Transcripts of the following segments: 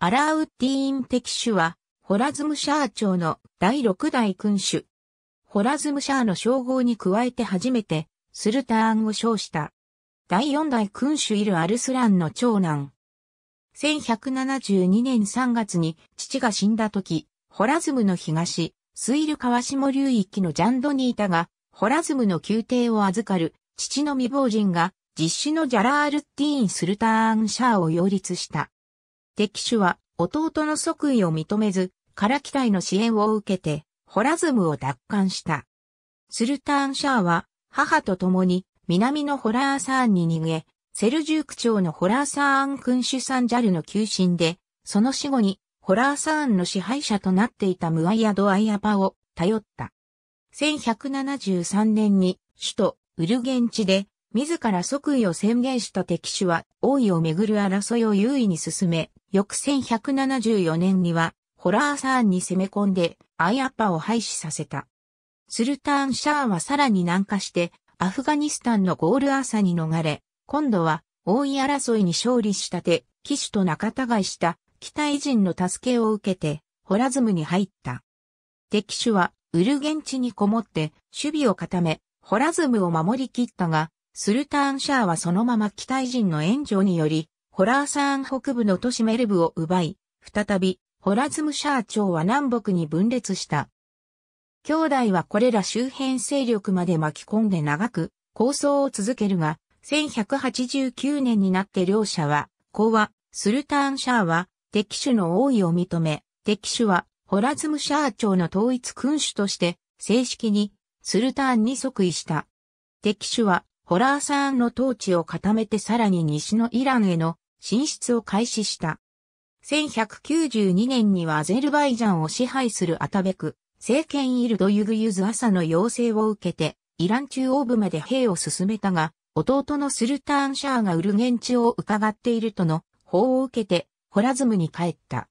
アラウッディーン敵種は、ホラズムシャー朝の第6代君主。ホラズムシャーの称号に加えて初めて、スルターンを称した。第4代君主イル・アルスランの長男。1172年3月に父が死んだ時、ホラズムの東、スイル川下流域のジャンドニータが、ホラズムの宮廷を預かる父の未亡人が、実子のジャラールッティーン・スルターン・シャーを擁立した。敵手は弟の即位を認めず、から機体の支援を受けて、ホラズムを奪還した。スルターンシャーは、母と共に、南のホラーサーンに逃げ、セルジューク朝のホラーサーン君主サンジャルの求心で、その死後に、ホラーサーンの支配者となっていたムアイアド・アイアパを頼った。1173年に首都ウルゲンチで自ら即位を宣言した敵手は王位をめぐる争いを優位に進め、翌1174年にはホラーサーンに攻め込んでアイアッパを廃止させた。スルターンシャーはさらに南下してアフガニスタンのゴールアーサに逃れ、今度は王位争いに勝利したて、騎手と仲違いした北異人の助けを受けてホラズムに入った。敵手はウルゲンチにこもって守備を固め、ホラズムを守り切ったが、スルターン・シャーはそのまま機体人の援助により、ホラーサーン北部の都市メルブを奪い、再び、ホラズム・シャー朝は南北に分裂した。兄弟はこれら周辺勢力まで巻き込んで長く、抗争を続けるが、1189年になって両者は、講和、スルターン・シャーは、敵主の王位を認め、敵主は、ホラズム・シャー朝の統一君主として、正式に、スルターンに即位した。敵主は、ホラーサーンの統治を固めてさらに西のイランへの進出を開始した。1192年にはアゼルバイジャンを支配するアタベク、政権イルド・ユグユズ・アサの要請を受けて、イラン中央部まで兵を進めたが、弟のスルターン・シャーがウルゲンチを伺っているとの法を受けて、ホラズムに帰った。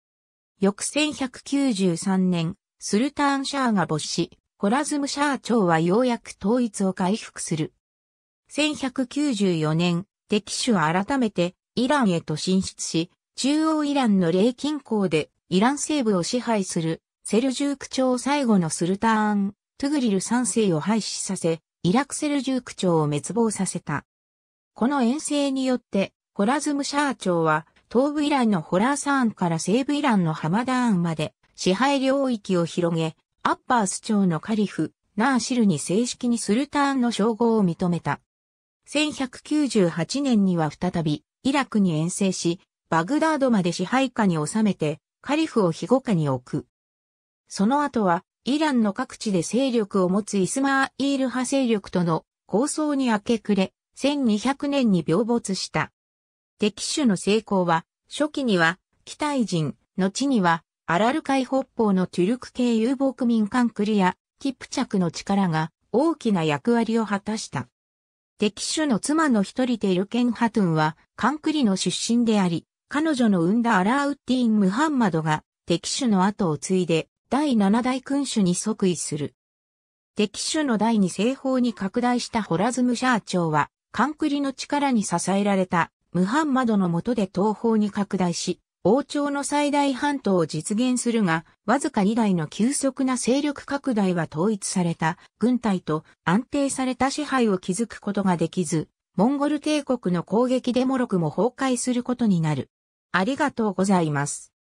翌1193年、スルターン・シャーが没し、ホラズム・シャー朝はようやく統一を回復する。1194年、敵手は改めてイランへと進出し、中央イランの霊近郊でイラン西部を支配するセルジューク朝最後のスルターン、トゥグリル3世を廃止させ、イラクセルジューク朝を滅亡させた。この遠征によって、ホラズムシャー朝は、東部イランのホラーサーンから西部イランのハマダーンまで支配領域を広げ、アッパース朝のカリフ、ナーシルに正式にスルターンの称号を認めた。1198年には再びイラクに遠征し、バグダードまで支配下に収めて、カリフを庇護下に置く。その後は、イランの各地で勢力を持つイスマーイール派勢力との構想に明け暮れ、1200年に病没した。敵手の成功は、初期には、北大人、後には、アラル海北方のトゥルク系遊牧民カンクリや、キプチャクの力が大きな役割を果たした。敵主の妻の一人でルケンハトゥンは、カンクリの出身であり、彼女の産んだアラーウッディン・ムハンマドが、敵主の後を継いで、第七代君主に即位する。敵主の第二西方に拡大したホラズムシャー朝は、カンクリの力に支えられた、ムハンマドの下で東方に拡大し、王朝の最大半島を実現するが、わずか2台の急速な勢力拡大は統一された軍隊と安定された支配を築くことができず、モンゴル帝国の攻撃でもろくも崩壊することになる。ありがとうございます。